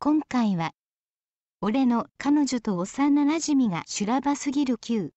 今回は俺の彼女と幼なじみが修羅場すぎる Q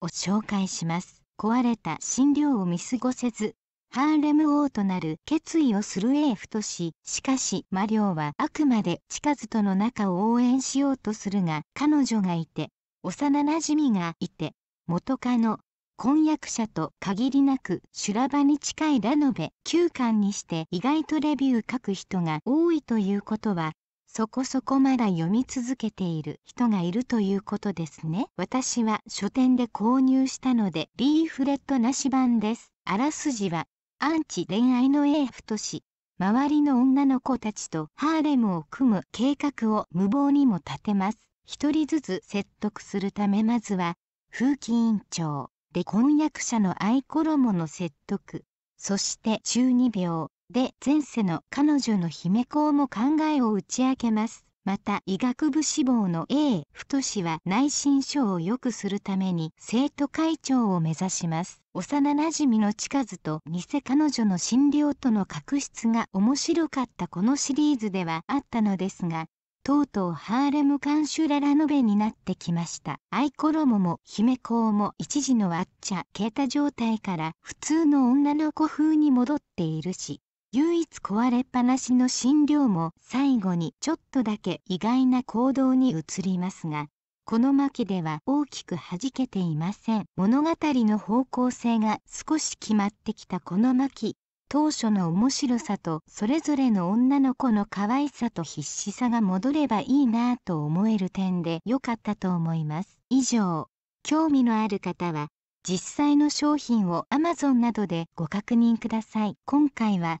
を紹介します壊れた診療を見過ごせずハーレム王となる決意をする AF とししかし魔領はあくまで近づとの中を応援しようとするが彼女がいて幼なじみがいて元カノ婚約者と限りなく修羅場に近いラノベ9巻にして意外とレビュー書く人が多いということはそこそこまだ読み続けている人がいるということですね私は書店で購入したのでリーフレットなし版ですあらすじはアンチ恋愛の英夫とし周りの女の子たちとハーレムを組む計画を無謀にも立てます一人ずつ説得するためまずは風紀委員長で婚約者の愛衣の説得そして中二病で前世の彼女の姫子も考えを打ち明けます。また医学部志望の A 太氏は内心症を良くするために生徒会長を目指します幼なじみの近づと偽彼女の診療との確執が面白かったこのシリーズではあったのですがとうとうハーレム監修ララノベになってきましたアイロモも姫子も一時のあっちゃ消えた状態から普通の女の子風に戻っているし唯一壊れっぱなしの診療も最後にちょっとだけ意外な行動に移りますがこの巻では大きく弾けていません物語の方向性が少し決まってきたこの巻当初の面白さとそれぞれの女の子の可愛さと必死さが戻ればいいなぁと思える点で良かったと思います以上興味のある方は実際の商品を Amazon などでご確認ください今回は